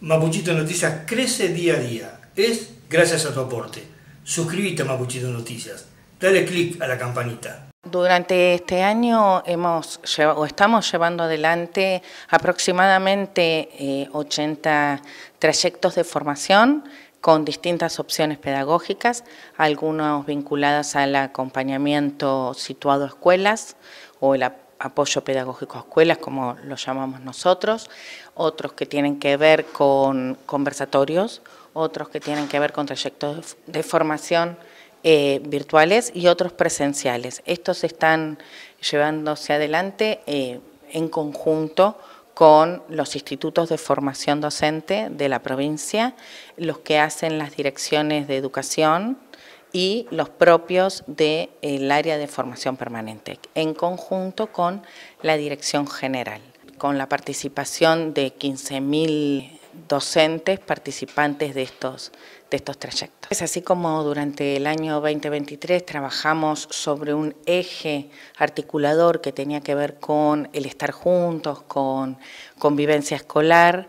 Mapuchito Noticias crece día a día. Es gracias a tu aporte. Suscríbete a Mapuchito Noticias. Dale click a la campanita. Durante este año hemos o estamos llevando adelante aproximadamente 80 eh, trayectos de formación con distintas opciones pedagógicas, algunos vinculadas al acompañamiento situado a escuelas o el apoyo pedagógico a escuelas, como lo llamamos nosotros, otros que tienen que ver con conversatorios, otros que tienen que ver con trayectos de formación eh, virtuales y otros presenciales. Estos están llevándose adelante eh, en conjunto con los institutos de formación docente de la provincia, los que hacen las direcciones de educación, y los propios del área de formación permanente, en conjunto con la Dirección General, con la participación de 15.000 docentes participantes de estos, de estos trayectos. Es así como durante el año 2023 trabajamos sobre un eje articulador que tenía que ver con el estar juntos, con convivencia escolar,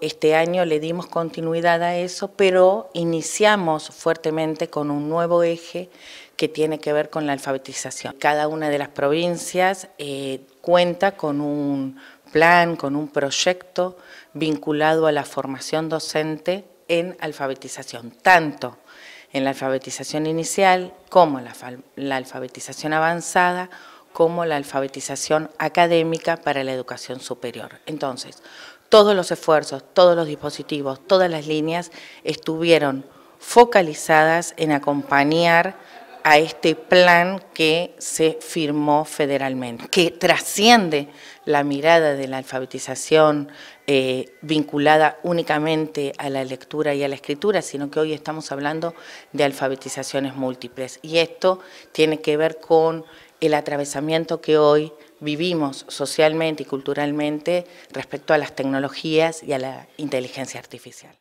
este año le dimos continuidad a eso, pero iniciamos fuertemente con un nuevo eje que tiene que ver con la alfabetización. Cada una de las provincias eh, cuenta con un plan, con un proyecto vinculado a la formación docente en alfabetización, tanto en la alfabetización inicial como la, la alfabetización avanzada como la alfabetización académica para la educación superior. Entonces, todos los esfuerzos, todos los dispositivos, todas las líneas estuvieron focalizadas en acompañar a este plan que se firmó federalmente, que trasciende la mirada de la alfabetización eh, vinculada únicamente a la lectura y a la escritura, sino que hoy estamos hablando de alfabetizaciones múltiples. Y esto tiene que ver con el atravesamiento que hoy vivimos socialmente y culturalmente respecto a las tecnologías y a la inteligencia artificial.